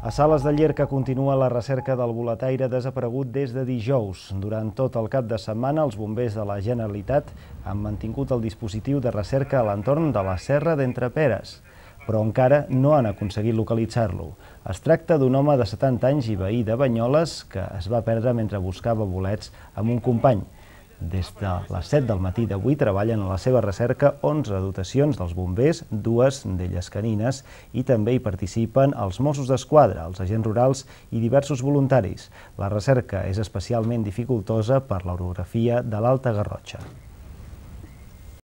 A Sales de Llerca continua la recerca del boletaire desaparegut des de dijous. Durant tot el cap de setmana, els bombers de la Generalitat han mantingut el dispositiu de recerca a l'entorn de la serra d'Entreperes, però encara no han aconseguit localitzar-lo. Es tracta d'un home de 70 anys i veí de Banyoles que es va perdre mentre buscava bolets amb un company. Des de les 7 del matí d'avui treballen a la seva recerca 11 dotacions dels bombers, dues d'elles canines, i també hi participen els Mossos d'Esquadra, els agents rurals i diversos voluntaris. La recerca és especialment dificultosa per l'orografia de l'Alta Garrotxa.